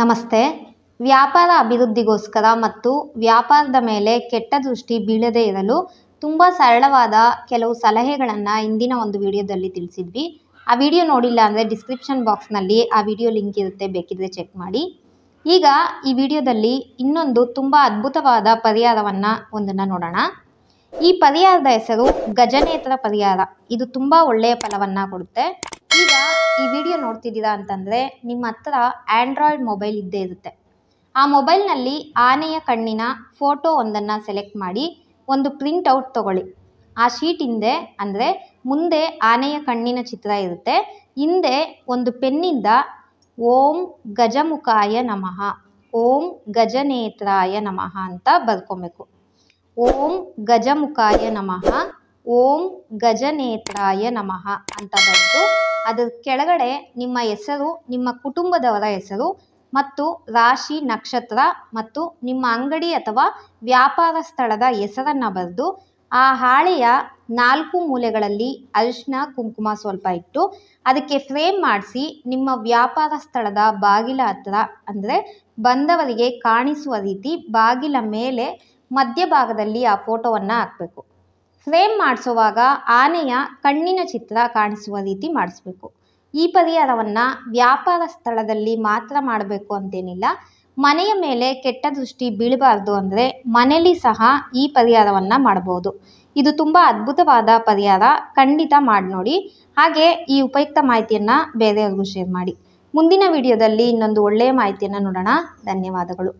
ನಮಸ್ತೆ ವ್ಯಾಪಾರ ಅಭಿವೃದ್ಧಿಗೋಸ್ಕರ ಮತ್ತು ವ್ಯಾಪಾರದ ಮೇಲೆ ಕೆಟ್ಟ ದೃಷ್ಟಿ ಬೀಳದೇ ಇರಲು ತುಂಬ ಸರಳವಾದ ಕೆಲವು ಸಲಹೆಗಳನ್ನು ಇಂದಿನ ಒಂದು ವಿಡಿಯೋದಲ್ಲಿ ತಿಳಿಸಿದ್ವಿ ಆ ವಿಡಿಯೋ ನೋಡಿಲ್ಲ ಅಂದರೆ ಡಿಸ್ಕ್ರಿಪ್ಷನ್ ಬಾಕ್ಸ್ನಲ್ಲಿ ಆ ವಿಡಿಯೋ ಲಿಂಕ್ ಇರುತ್ತೆ ಬೇಕಿದ್ರೆ ಚೆಕ್ ಮಾಡಿ ಈಗ ಈ ವಿಡಿಯೋದಲ್ಲಿ ಇನ್ನೊಂದು ತುಂಬ ಅದ್ಭುತವಾದ ಪರಿಹಾರವನ್ನು ಒಂದನ್ನು ನೋಡೋಣ ಈ ಪರಿಹಾರದ ಹೆಸರು ಗಜನೇತ್ರ ಪರಿಹಾರ ಇದು ತುಂಬ ಒಳ್ಳೆಯ ಫಲವನ್ನು ಕೊಡುತ್ತೆ ಈಗ ಈ ವಿಡಿಯೋ ನೋಡ್ತಿದ್ದೀರಾ ಅಂತಂದರೆ ನಿಮ್ಮ ಹತ್ರ ಆ್ಯಂಡ್ರಾಯ್ಡ್ ಮೊಬೈಲ್ ಇದ್ದೇ ಇರುತ್ತೆ ಆ ಮೊಬೈಲ್ನಲ್ಲಿ ಆನೆಯ ಕಣ್ಣಿನ ಫೋಟೋ ಒಂದನ್ನು ಸೆಲೆಕ್ಟ್ ಮಾಡಿ ಒಂದು ಪ್ರಿಂಟ್ ಔಟ್ ತೊಗೊಳ್ಳಿ ಆ ಶೀಟ್ ಹಿಂದೆ ಅಂದರೆ ಮುಂದೆ ಆನೆಯ ಕಣ್ಣಿನ ಚಿತ್ರ ಇರುತ್ತೆ ಹಿಂದೆ ಒಂದು ಪೆನ್ನಿಂದ ಓಂ ಗಜಮುಖಾಯ ನಮಃ ಓಂ ಗಜನೇತ್ರಾಯ ನಮಃ ಅಂತ ಬರ್ಕೊಬೇಕು ಓಂ ಗಜಮುಖಾಯ ನಮಃ ಓಂ ಗಜನೇತ್ರಾಯ ನಮಃ ಅಂತ ಬರೆದು ಅದರ ಕೆಳಗಡೆ ನಿಮ್ಮ ಹೆಸರು ನಿಮ್ಮ ಕುಟುಂಬದವರ ಹೆಸರು ಮತ್ತು ರಾಶಿ ನಕ್ಷತ್ರ ಮತ್ತು ನಿಮ್ಮ ಅಂಗಡಿ ಅಥವಾ ವ್ಯಾಪಾರ ಸ್ಥಳದ ಹೆಸರನ್ನು ಬರೆದು ಆ ಹಾಳೆಯ ನಾಲ್ಕು ಮೂಲೆಗಳಲ್ಲಿ ಅರಿಶಿನ ಕುಂಕುಮ ಸ್ವಲ್ಪ ಇಟ್ಟು ಅದಕ್ಕೆ ಫ್ರೇಮ್ ಮಾಡಿಸಿ ನಿಮ್ಮ ವ್ಯಾಪಾರ ಸ್ಥಳದ ಬಾಗಿಲ ಹತ್ರ ಅಂದರೆ ಬಂದವರಿಗೆ ಕಾಣಿಸುವ ರೀತಿ ಬಾಗಿಲ ಮೇಲೆ ಮಧ್ಯಭಾಗದಲ್ಲಿ ಆ ಫೋಟೋವನ್ನು ಹಾಕಬೇಕು ಫ್ರೇಮ್ ಮಾಡಿಸುವಾಗ ಆನೆಯ ಕಣ್ಣಿನ ಚಿತ್ರ ಕಾಣಿಸುವ ರೀತಿ ಮಾಡಿಸ್ಬೇಕು ಈ ಪರಿಹಾರವನ್ನು ವ್ಯಾಪಾರ ಸ್ಥಳದಲ್ಲಿ ಮಾತ್ರ ಮಾಡಬೇಕು ಅಂತೇನಿಲ್ಲ ಮನೆಯ ಮೇಲೆ ಕೆಟ್ಟ ದೃಷ್ಟಿ ಬೀಳಬಾರ್ದು ಅಂದರೆ ಮನೆಯಲ್ಲಿ ಸಹ ಈ ಪರಿಹಾರವನ್ನು ಮಾಡ್ಬೋದು ಇದು ತುಂಬ ಅದ್ಭುತವಾದ ಪರಿಹಾರ ಖಂಡಿತ ಮಾಡಿ ನೋಡಿ ಹಾಗೆ ಈ ಉಪಯುಕ್ತ ಮಾಹಿತಿಯನ್ನು ಬೇರೆಯವ್ರಿಗೂ ಶೇರ್ ಮಾಡಿ ಮುಂದಿನ ವಿಡಿಯೋದಲ್ಲಿ ಇನ್ನೊಂದು ಒಳ್ಳೆಯ ಮಾಹಿತಿಯನ್ನು ನೋಡೋಣ ಧನ್ಯವಾದಗಳು